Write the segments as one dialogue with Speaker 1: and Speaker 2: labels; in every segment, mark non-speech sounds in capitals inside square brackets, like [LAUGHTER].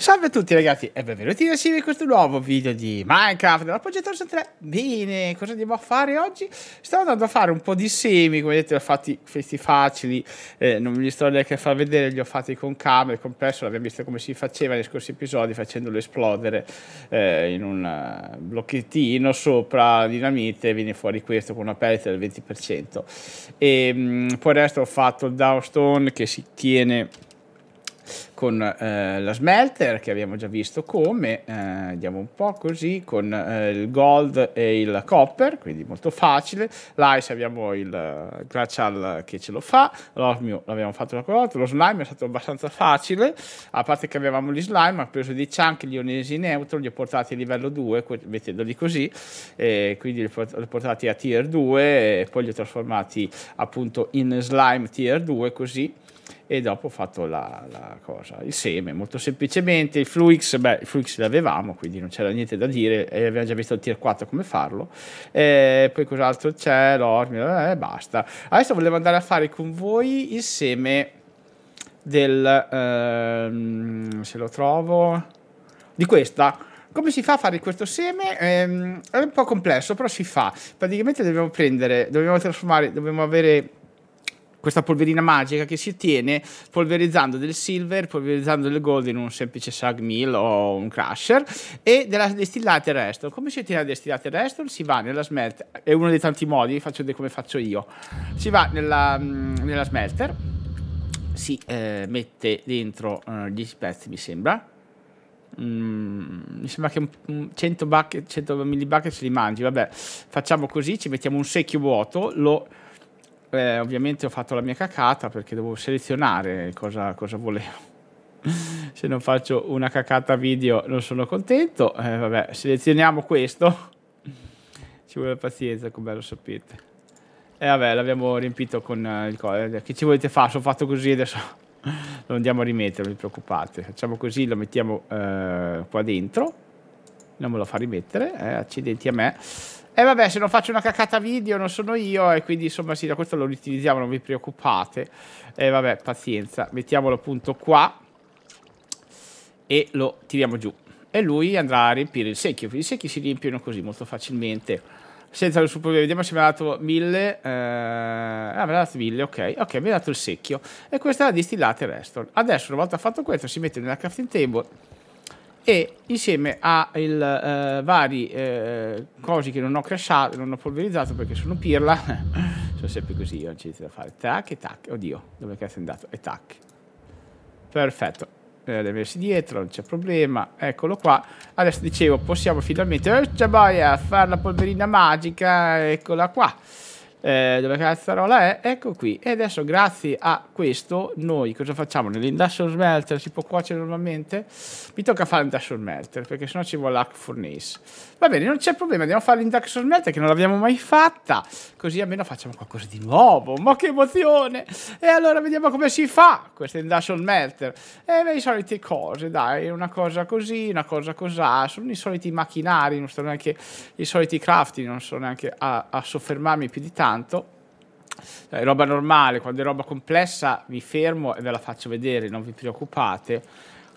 Speaker 1: Salve a tutti ragazzi e benvenuti assieme in questo nuovo video di Minecraft della Progettorsa 3 Bene, cosa andiamo a fare oggi? Stavo andando a fare un po' di semi, come vedete ho fatti questi facili eh, Non mi sto neanche a far vedere, li ho fatti con camera, e complesso l'abbiamo visto come si faceva negli scorsi episodi Facendolo esplodere eh, in un eh, blocchettino sopra dinamite viene fuori questo con una perdita del 20% E mh, poi il resto ho fatto il downstone che si tiene con eh, la smelter che abbiamo già visto come, eh, andiamo un po' così, con eh, il gold e il copper, quindi molto facile, l'ice abbiamo il eh, glacial che ce lo fa, l'osmio l'abbiamo fatto una volta, lo slime è stato abbastanza facile, a parte che avevamo gli slime, ha preso dei chunk, gli ionesi neutro, li ho portati a livello 2, mettendoli così, quindi li ho portati a tier 2 e poi li ho trasformati appunto in slime tier 2 così e dopo ho fatto la, la, cosa, il seme, molto semplicemente, il flux, beh, il flux l'avevamo, quindi non c'era niente da dire, eh, abbiamo già visto il tier 4 come farlo, eh, poi cos'altro c'è, l'ormio, e eh, basta. Adesso volevo andare a fare con voi il seme del, ehm, se lo trovo, di questa, come si fa a fare questo seme? Ehm, è un po' complesso, però si fa. Praticamente dobbiamo prendere, dobbiamo trasformare, dobbiamo avere questa polverina magica che si ottiene polverizzando del silver, polverizzando del gold in un semplice sag mill o un crusher e della destillata il resto. Come si ottiene la destillata il resto? Si va nella smelter, è uno dei tanti modi, faccio vedere come faccio io. Si va nella, mm, nella smelter, si eh, mette dentro eh, 10 pezzi mi sembra, Mm, mi sembra che 100, bucket, 100 millibucket se li mangi. Vabbè, facciamo così: ci mettiamo un secchio vuoto, lo eh, ovviamente ho fatto la mia cacata perché devo selezionare cosa, cosa volevo. [LAUGHS] Se non faccio una cacata video non sono contento. Eh, vabbè, selezioniamo questo. Ci vuole pazienza, come lo sapete. E eh, vabbè, l'abbiamo riempito con eh, il codice. Eh, che ci volete fare? Sono fatto così adesso. [LAUGHS] lo andiamo a rimettere, non vi preoccupate. Facciamo così, lo mettiamo eh, qua dentro. Non me lo fa rimettere. accidenti a me. E eh vabbè, se non faccio una cacata video non sono io e quindi insomma sì, da questo lo riutilizziamo, non vi preoccupate. E eh, vabbè, pazienza. Mettiamolo appunto qua e lo tiriamo giù. E lui andrà a riempire il secchio. I secchi si riempiono così molto facilmente. Senza nessun problema, vediamo se mi ha dato 1000. Eh... ah, mi ha dato 1000, ok. Ok, mi ha dato il secchio. E questa è la distillata e il resto. Adesso, una volta fatto questo, si mette nella crafting table e insieme a il, eh, vari eh, cosi che non ho crashato, non ho polverizzato perché sono pirla, sono [LAUGHS] sempre così, io non c'è niente da fare, tac e tac, oddio, dove cazzo è andato? E tac, perfetto, eh, deve versi dietro, non c'è problema, eccolo qua, adesso dicevo possiamo finalmente, eh, ciabaia, fare la polverina magica, eccola qua eh, dove cazzarola è? Ecco qui. E adesso grazie a questo noi cosa facciamo? Nell'industrial smelter si può cuocere normalmente? Mi tocca fare l'industrial smelter perché sennò ci vuole l'arc furnace. Va bene, non c'è problema, andiamo a fare l'industrial smelter che non l'abbiamo mai fatta. Così almeno facciamo qualcosa di nuovo. Ma che emozione! E allora vediamo come si fa questa industrial smelter. E beh, le solite cose, dai, una cosa così, una cosa cos'ha. Sono i soliti macchinari, non sono neanche i soliti crafting, non so neanche a, a soffermarmi più di tanto tanto. È cioè, roba normale, quando è roba complessa vi fermo e ve la faccio vedere, non vi preoccupate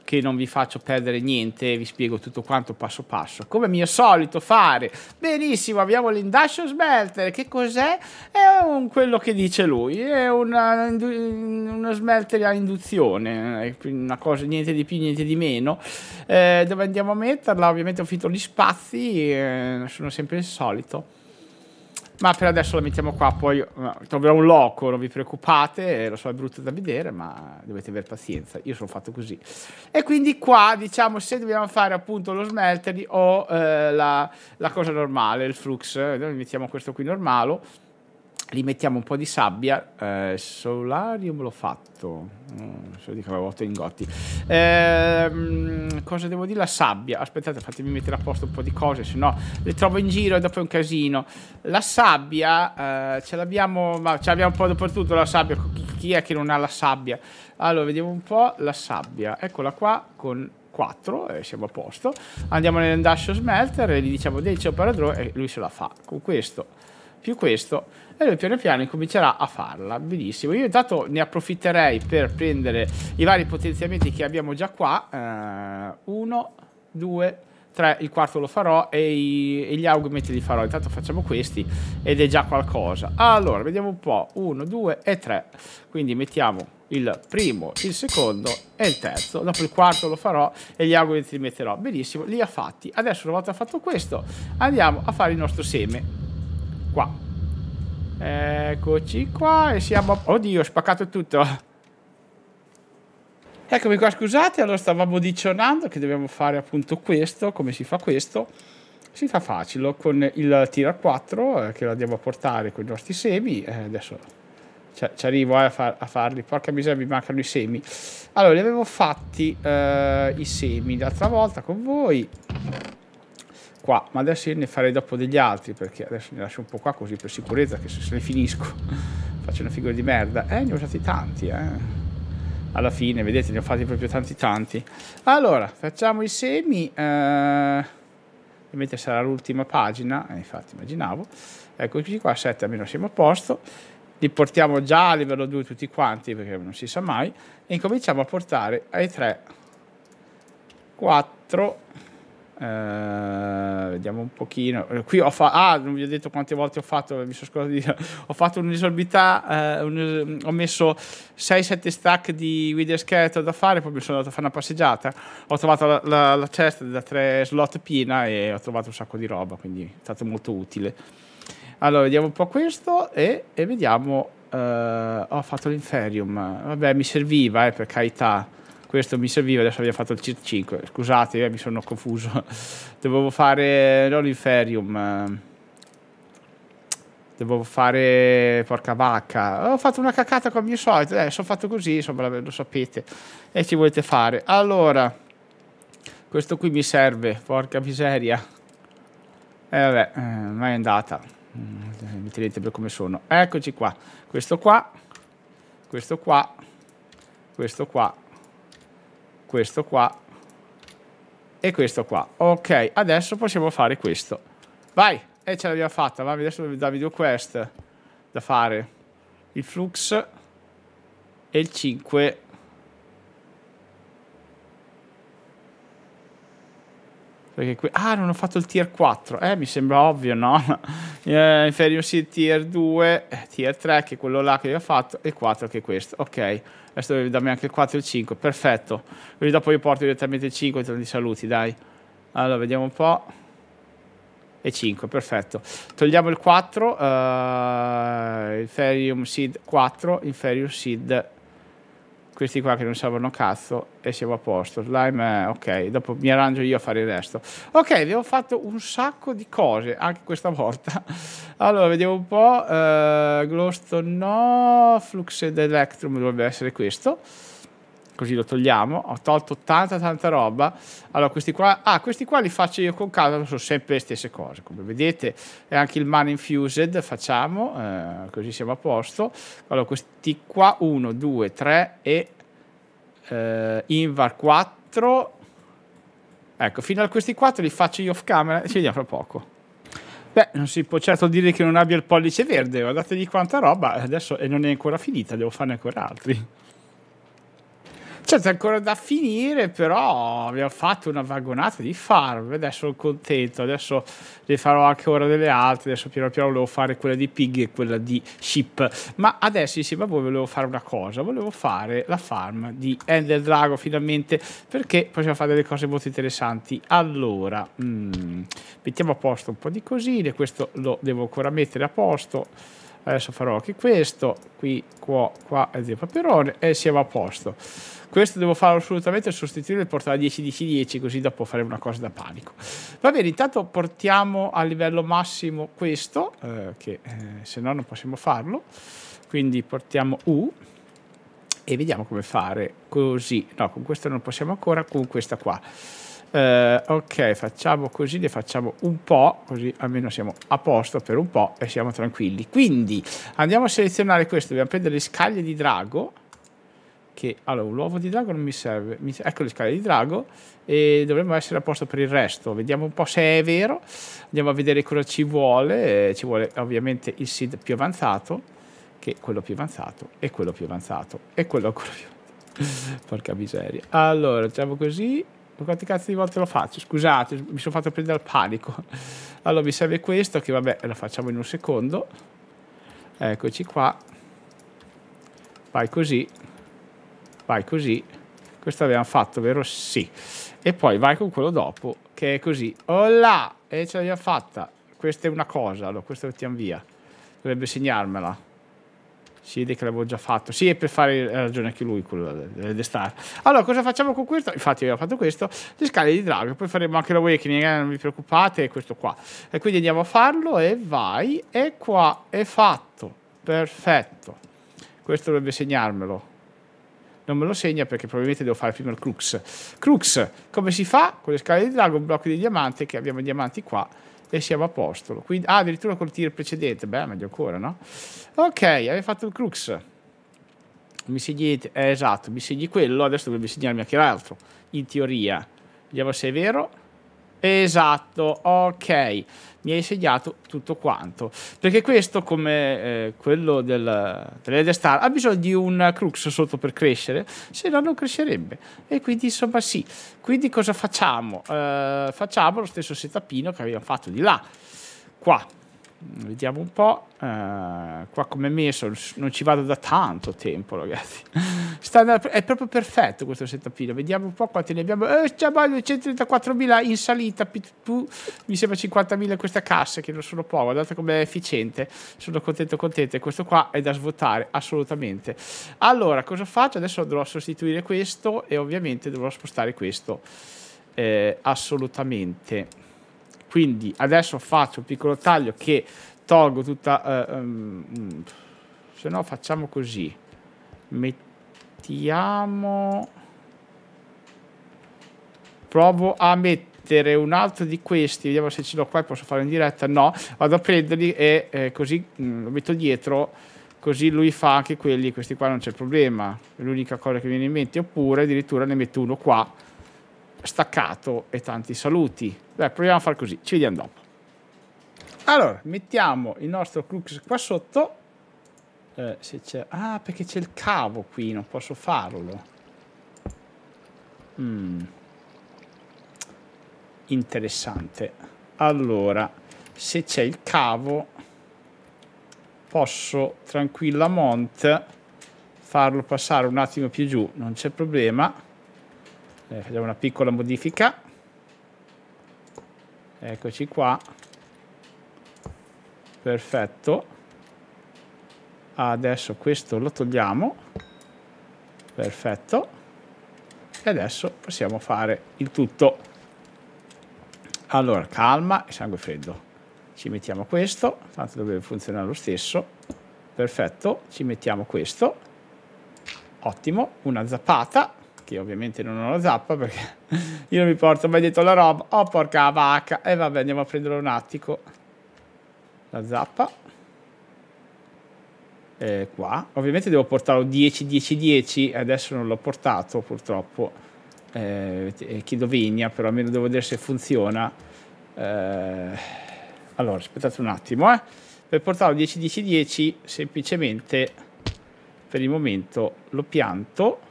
Speaker 1: che non vi faccio perdere niente, vi spiego tutto quanto passo passo, come mio solito fare. Benissimo, abbiamo l'Industrial Smelter, che cos'è? È un, quello che dice lui, è una, uno smelter a induzione, eh, una cosa, niente di più, niente di meno. Eh, dove andiamo a metterla? Ovviamente ho finito gli spazi, eh, sono sempre il solito ma per adesso la mettiamo qua, poi troverò un loco, non vi preoccupate, lo so è brutto da vedere, ma dovete avere pazienza, io sono fatto così. E quindi qua, diciamo, se dobbiamo fare appunto lo smelter o eh, la, la, cosa normale, il flux, eh, noi mettiamo questo qui normale, li mettiamo un po' di sabbia. Eh, solarium l'ho fatto. Mm, so di che avevo 8 ingotti. Eh, cosa devo dire? La sabbia. Aspettate, fatemi mettere a posto un po' di cose, se no le trovo in giro e dopo è un casino. La sabbia eh, ce l'abbiamo. Ma ce l'abbiamo un po' dappertutto la sabbia. Chi è che non ha la sabbia? Allora, vediamo un po' la sabbia. Eccola qua con 4 e siamo a posto. Andiamo nell'Endascio Smelter e gli diciamo del Opera Draw e lui se la fa. Con questo più questo e lui piano piano comincerà a farla. Benissimo. Io intanto ne approfitterei per prendere i vari potenziamenti che abbiamo già qua. Uh, uno, due, tre, il quarto lo farò e, i, e, gli augmenti li farò. Intanto facciamo questi ed è già qualcosa. Allora, vediamo un po'. Uno, due e tre. Quindi mettiamo il primo, il secondo e il terzo. Dopo il quarto lo farò e gli augmenti li metterò. Benissimo, li ha fatti. Adesso una volta fatto questo andiamo a fare il nostro seme. Qua. Eccoci qua e siamo... Oddio, ho spaccato tutto. Eccomi qua, scusate, allora stavamo dicionando che dobbiamo fare appunto questo, come si fa questo. Si fa facile con il tira 4 eh, che lo andiamo a portare con i nostri semi. Eh, adesso ci arrivo eh, a, far, a, farli, porca miseria mi mancano i semi. Allora, li avevo fatti eh, i semi l'altra volta con voi qua, ma adesso io ne farei dopo degli altri perché adesso ne lascio un po' qua così per sicurezza che se, se ne finisco [LAUGHS] faccio una figura di merda. Eh, ne ho usati tanti, eh. Alla fine, vedete, ne ho fatti proprio tanti tanti. Allora, facciamo i semi. Eh, ovviamente sarà l'ultima pagina, eh, infatti immaginavo. Eccoci qua, 7 almeno siamo a posto. Li portiamo già a livello 2 tutti quanti, perché non si sa mai. E incominciamo a portare ai 3, 4, eh, vediamo un pochino. Qui ho fatto, ah, non vi ho detto quante volte ho fatto, mi sono scordato di dire, ho fatto un'esorbità, eh, un, ho messo 6-7 stack di guida scheletro da fare, poi mi sono andato a fare una passeggiata, ho trovato la, la, la cesta da 3 slot piena e ho trovato un sacco di roba, quindi è stato molto utile. Allora, vediamo un po' questo e, e vediamo... Eh, ho fatto l'inferium, vabbè mi serviva eh, per carità questo mi serviva, adesso abbiamo fatto il CIR 5, scusate, eh, mi sono confuso, [LAUGHS] dovevo fare l'oliferium, eh, dovevo fare porca vacca, ho fatto una cacata come mio solito, eh, sono fatto così, insomma lo sapete, e ci volete fare. Allora, questo qui mi serve, porca miseria, e eh, vabbè, eh, mai è andata, mm, mi tenete per come sono, eccoci qua, questo qua, questo qua, questo qua questo qua e questo qua. Ok, adesso possiamo fare questo. Vai, e eh, ce l'abbiamo fatta. Vai, adesso dammi due quest da fare. Il flux e il 5 Perché qui... Ah, non ho fatto il tier 4. Eh, mi sembra ovvio, no? [LAUGHS] eh, inferior sì, tier 2, eh, tier 3, che è quello là che ho fatto, e 4 che è questo. Ok. Adesso devi darmi anche il 4 e il 5. Perfetto. Quindi dopo io porto direttamente il 5 e te saluti, dai. Allora, vediamo un po'. E 5, perfetto. Togliamo il 4. Uh, eh, inferior Seed 4, Inferior Seed 4 questi qua che non servono cazzo e siamo a posto. Slime, ok, dopo mi arrangio io a fare il resto. Ok, abbiamo fatto un sacco di cose anche questa volta. [LAUGHS] Allora, vediamo un po'. Uh, Glowstone no, Flux ed Electrum dovrebbe essere questo così lo togliamo. Ho tolto tanta tanta roba. Allora, questi qua, ah, questi qua li faccio io con calma, sono sempre le stesse cose. Come vedete, è anche il man infused, facciamo, eh, così siamo a posto. Allora, questi qua, 1, 2, 3 e eh, invar 4. Ecco, fino a questi 4 li faccio io off camera, ci vediamo fra poco. Beh, non si può certo dire che non abbia il pollice verde, guardategli quanta roba, adesso non è ancora finita, devo farne ancora altri. Certo, ancora da finire, però abbiamo fatto una vagonata di farm. Adesso sono contento. Adesso ne farò anche ora delle altre. Adesso piano piano volevo fare quella di pig e quella di ship. Ma adesso insieme a voi volevo fare una cosa. Volevo fare la farm di Ender Drago finalmente perché possiamo fare delle cose molto interessanti. Allora, mm, mettiamo a posto un po' di cosine. Questo lo devo ancora mettere a posto adesso farò anche questo qui, qua, qua e zio paperone e siamo a posto questo devo farlo assolutamente sostituire il portale 10 10 10 così dopo faremo una cosa da panico va bene intanto portiamo a livello massimo questo eh, che eh, se no non possiamo farlo quindi portiamo U e vediamo come fare così no con questo non possiamo ancora con questa qua eh, ok, facciamo così, ne facciamo un po', così almeno siamo a posto per un po' e siamo tranquilli. Quindi andiamo a selezionare questo, dobbiamo prendere le scaglie di drago, che allora un uovo di drago non mi serve, mi, ecco le scaglie di drago e dovremmo essere a posto per il resto, vediamo un po' se è vero, andiamo a vedere cosa ci vuole, eh, ci vuole ovviamente il seed più avanzato, che è quello più avanzato e quello più avanzato e quello ancora più avanzato. [LAUGHS] Porca miseria. Allora, facciamo così quante cazzo di volte lo faccio? Scusate, mi sono fatto prendere al panico. [LAUGHS] Allora mi serve questo, che vabbè, lo facciamo in un secondo. Eccoci qua. Vai così. Vai così. Questo l'abbiamo fatto, vero? Sì. E poi vai con quello dopo, che è così. Oh là! E ce l'abbiamo fatta. Questa è una cosa, allora, questa mettiamo via. Dovrebbe segnarmela. Sì, che l'avevo già fatto. Sì, è per fare eh, ragione anche lui, quello delle star. Allora, cosa facciamo con questo? Infatti, abbiamo fatto questo. Le scale di drago. Poi faremo anche l'awakening, eh, non vi preoccupate, questo qua. E quindi andiamo a farlo e vai. E qua è fatto. Perfetto. Questo dovrebbe segnarmelo. Non me lo segna perché probabilmente devo fare prima il crux. Crux, come si fa? Con le scale di drago, un blocco di diamante, che abbiamo i diamanti qua e siamo a posto. Quindi, ah, addirittura col tir precedente, beh, meglio ancora, no? Ok, avevi fatto il crux. Mi segni, eh, esatto, mi segni quello, adesso dovrebbe segnarmi anche l'altro, in teoria. Vediamo se è vero. Esatto, ok. Mi hai segnato tutto quanto. Perché questo, come eh, quello del, dell'Elder Star, ha bisogno di un crux sotto per crescere, se no non crescerebbe. E quindi, insomma, sì. Quindi cosa facciamo? Eh, facciamo lo stesso setapino che abbiamo fatto di là. Qua. Vediamo un po'. Uh, qua come messo, non ci vado da tanto tempo, ragazzi. [LAUGHS] Standard, è proprio perfetto questo setupino. Vediamo un po' quanti ne abbiamo. Eh, già 234.000 in salita. Mi sembra 50.000 questa cassa, che non sono poco. Guardate com'è efficiente. Sono contento, contento. Questo qua è da svuotare, assolutamente. Allora, cosa faccio? Adesso dovrò sostituire questo e ovviamente dovrò spostare questo. Eh, assolutamente quindi adesso faccio un piccolo taglio che tolgo tutta uh, um, se no facciamo così mettiamo provo a mettere un altro di questi vediamo se ce l'ho qua e posso farlo in diretta no vado a prenderli e eh, così mh, mm, lo metto dietro così lui fa anche quelli questi qua non c'è problema è l'unica cosa che mi viene in mente oppure addirittura ne metto uno qua staccato e tanti saluti. Dai, proviamo a far così, ci vediamo dopo. Allora, mettiamo il nostro crux qua sotto. Eh, ah, perché c'è il cavo qui, non posso farlo. Mm. Interessante. Allora, se c'è il cavo, posso tranquillamente farlo passare un attimo più giù, non c'è problema eh, facciamo una piccola modifica eccoci qua perfetto adesso questo lo togliamo perfetto e adesso possiamo fare il tutto allora calma e sangue freddo ci mettiamo questo tanto dovrebbe funzionare lo stesso perfetto ci mettiamo questo ottimo una zappata che ovviamente non ho la zappa perché [LAUGHS] io non mi porto mai dietro la roba. Oh porca vacca. E eh, vabbè, andiamo a prendere un attico. La zappa. Eh, qua. Ovviamente devo portarlo 10, 10, 10. Adesso non l'ho portato purtroppo. Eh, chiedo vigna, però almeno devo vedere se funziona. Eh, allora, aspettate un attimo. Eh. Per portarlo 10, 10, 10, semplicemente per il momento lo pianto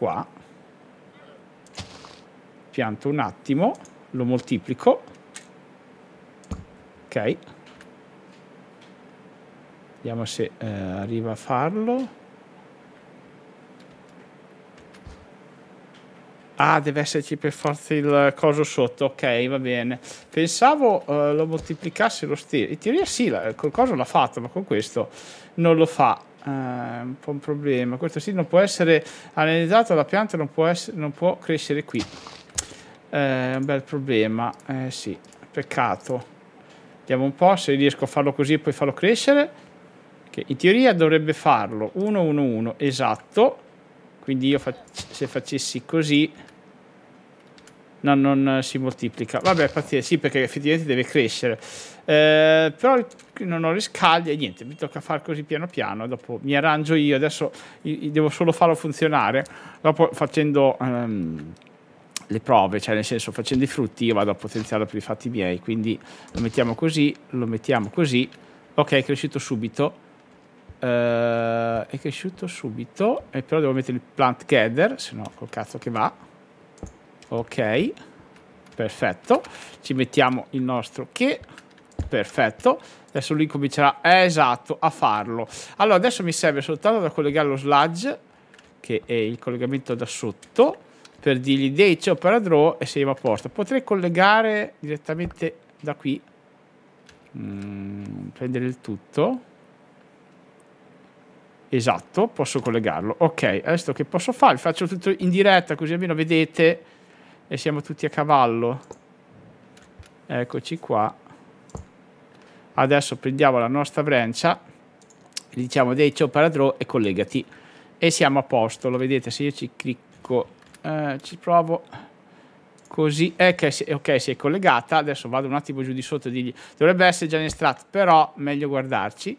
Speaker 1: qua, pianto un attimo, lo moltiplico, ok, vediamo se eh, arriva a farlo. Ah, deve esserci per forza il coso sotto. Ok, va bene. Pensavo eh, lo moltiplicasse lo stile. In teoria sì, la, col coso l'ha fatto, ma con questo non lo fa. Eh, un po' un problema. Questo sì, non può essere analizzato, la pianta non può, essere, non può crescere qui. Eh, un bel problema, eh, sì, peccato. Vediamo un po' se riesco a farlo così e poi farlo crescere. Che in teoria dovrebbe farlo 1, 1, 1, esatto. Quindi io fac se facessi così No, non eh, si moltiplica. Vabbè, partire sì, perché effettivamente deve crescere. Eh, però non ho riscaldi e niente, mi tocca far così piano piano, dopo mi arrangio io, adesso devo solo farlo funzionare, dopo facendo ehm, le prove, cioè nel senso facendo i frutti io vado a potenziarlo per i fatti miei, quindi lo mettiamo così, lo mettiamo così, ok, è cresciuto subito. Eh, è cresciuto subito, e però devo mettere il plant gather, se no col cazzo che va Ok, perfetto. Ci mettiamo il nostro che, perfetto. Adesso lui comincerà, eh, esatto, a farlo. Allora, adesso mi serve soltanto da collegare lo sludge, che è il collegamento da sotto, per dirgli dei chopper per adro e siamo a posto. Potrei collegare direttamente da qui. Mm, prendere il tutto. Esatto, posso collegarlo. Ok, adesso che posso fare? Faccio tutto in diretta così almeno vedete e siamo tutti a cavallo. Eccoci qua. Adesso prendiamo la nostra brancia. Diciamo dei ciò paradro e collegati. E siamo a posto. Lo vedete se io ci clicco. Eh, ci provo. Così. Eh, okay, ok, si è collegata. Adesso vado un attimo giù di sotto e digli. Dovrebbe essere già in estratto, però meglio guardarci.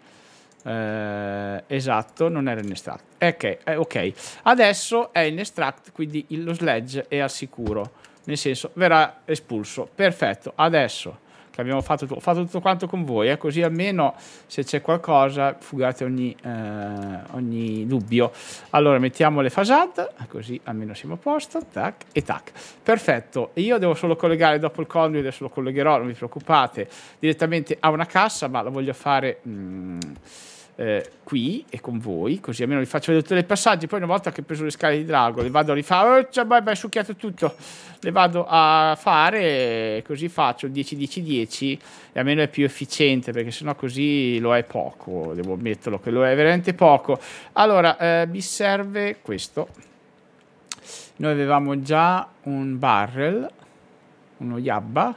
Speaker 1: Eh, esatto, non era in estratto. Okay, eh, ok, adesso è in estratto, quindi lo sledge è al sicuro nel senso verrà espulso. Perfetto, adesso che abbiamo fatto, ho fatto tutto quanto con voi, eh, così almeno se c'è qualcosa fugate ogni, eh, ogni, dubbio. Allora mettiamo le fasad, così almeno siamo a posto, tac e tac. Perfetto, io devo solo collegare dopo il conduit, adesso lo collegherò, non vi preoccupate, direttamente a una cassa, ma lo voglio fare... Mm, eh, qui e con voi, così almeno vi faccio vedere tutti i passaggi. Poi, una volta che ho preso le scale di drago, le vado a rifare. Oh, cioè, beh, beh, succhiato tutto. Le vado a fare, così faccio 10-10-10 e almeno è più efficiente perché sennò così lo è poco. Devo ammetterlo che lo è veramente poco. Allora, eh, mi serve questo. Noi avevamo già un barrel, uno Yabba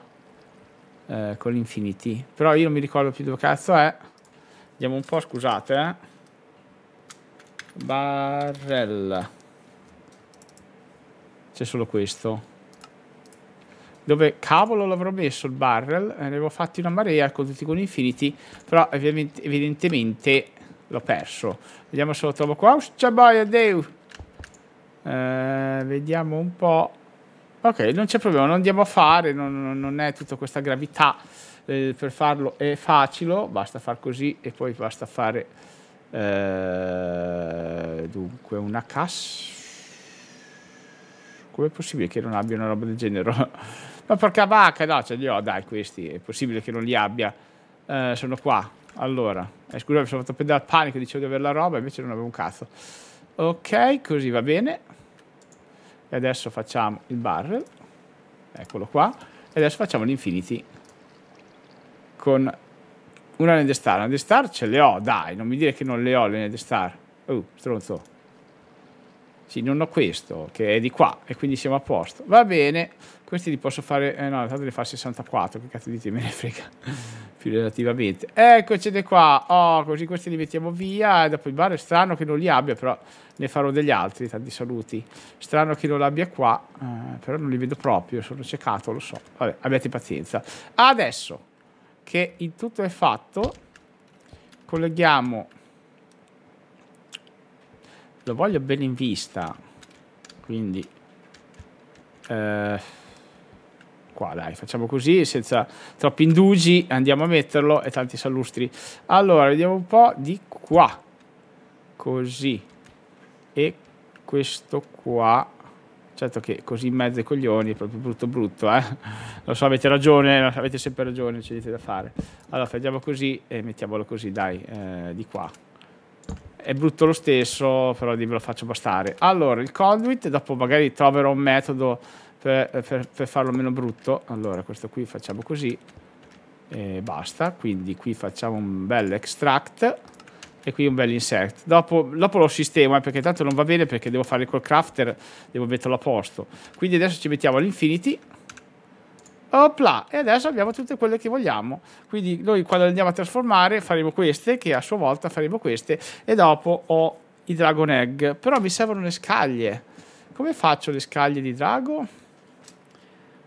Speaker 1: eh, con l'infinity, però io non mi ricordo più dove cazzo è. Vediamo un po', scusate. Eh. Barrel. C'è solo questo. Dove cavolo l'avrò messo il barrel? Eh, ne avevo fatti una marea con tutti con infiniti. Però evidentemente l'ho perso. Vediamo se lo trovo qua. C'è boia, Deu! Eh, vediamo un po'. Ok, non c'è problema, non andiamo a fare, non, non è tutta questa gravità eh, per farlo è facile, basta far così e poi basta fare eh, dunque una cassa. Com'è possibile che non abbia una roba del genere? [LAUGHS] Ma porca vacca, no, ce cioè, li ho, dai, questi, è possibile che non li abbia. Eh, sono qua, allora, eh, scusa mi sono fatto prendere al panico, dicevo di avere la roba, invece non avevo un cazzo. Ok, così va bene. E adesso facciamo il barrel. Eccolo qua. E adesso facciamo l'infinity con una Ned Star. Ned Star ce le ho, dai, non mi dire che non le ho le Ned Star. Oh, stronzo. Sì, non ho questo, che è di qua, e quindi siamo a posto. Va bene, questi li posso fare... Eh no, intanto le fa 64, che cazzo di te me ne frega. [LAUGHS] Più relativamente. Eccoci di qua. Oh, così questi li mettiamo via, e dopo il bar è strano che non li abbia, però ne farò degli altri, tanti saluti. Strano che non l'abbia qua, eh, però non li vedo proprio, sono ceccato, lo so. Vabbè, abbiate pazienza. Adesso che il tutto è fatto colleghiamo lo voglio ben in vista quindi eh, qua dai facciamo così senza troppi indugi andiamo a metterlo e tanti salustri allora vediamo un po' di qua così e questo qua certo che così in mezzo ai coglioni è proprio brutto brutto, eh? lo so avete ragione, eh, avete sempre ragione, ci dite da fare. Allora prendiamo così e mettiamolo così, dai, eh, di qua. È brutto lo stesso, però ve lo faccio bastare. Allora, il conduit, dopo magari troverò un metodo per, per, per farlo meno brutto. Allora, questo qui facciamo così e basta. Quindi qui facciamo un bel extract e qui un bel insert. Dopo, dopo, lo sistema eh, perché tanto non va bene perché devo fare col crafter, devo metterlo a posto. Quindi adesso ci mettiamo all'infinity. Opla, e adesso abbiamo tutte quelle che vogliamo. Quindi noi quando andiamo a trasformare faremo queste, che a sua volta faremo queste, e dopo ho i dragon egg. Però mi servono le scaglie. Come faccio le scaglie di drago?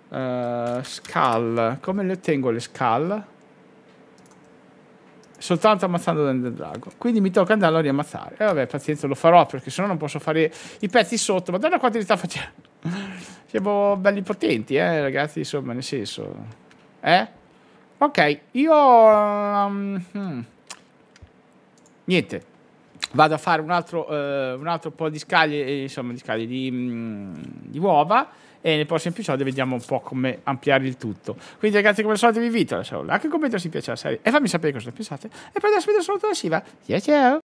Speaker 1: Uh, eh, scal, come le ottengo le scal? soltanto ammazzando Daniel Drago. Quindi mi tocca andarlo a riammazzare. E vabbè, pazienza, lo farò perché sennò non posso fare i pezzi sotto. Ma guarda quanti li sta facendo. [LAUGHS] Siamo belli potenti, eh, ragazzi, insomma, nel senso. Eh? Ok, io... Um, hmm. Niente. Vado a fare un altro, uh, un altro po' di scaglie, eh, insomma, di scaglie di, mm, di uova e nel prossimo episodio vediamo un po' come ampliare il tutto. Quindi ragazzi come al solito vi invito a lasciare un like, un commento se vi piace la serie e fammi sapere cosa ne pensate e poi adesso vi do saluto da Siva. Ciao ciao!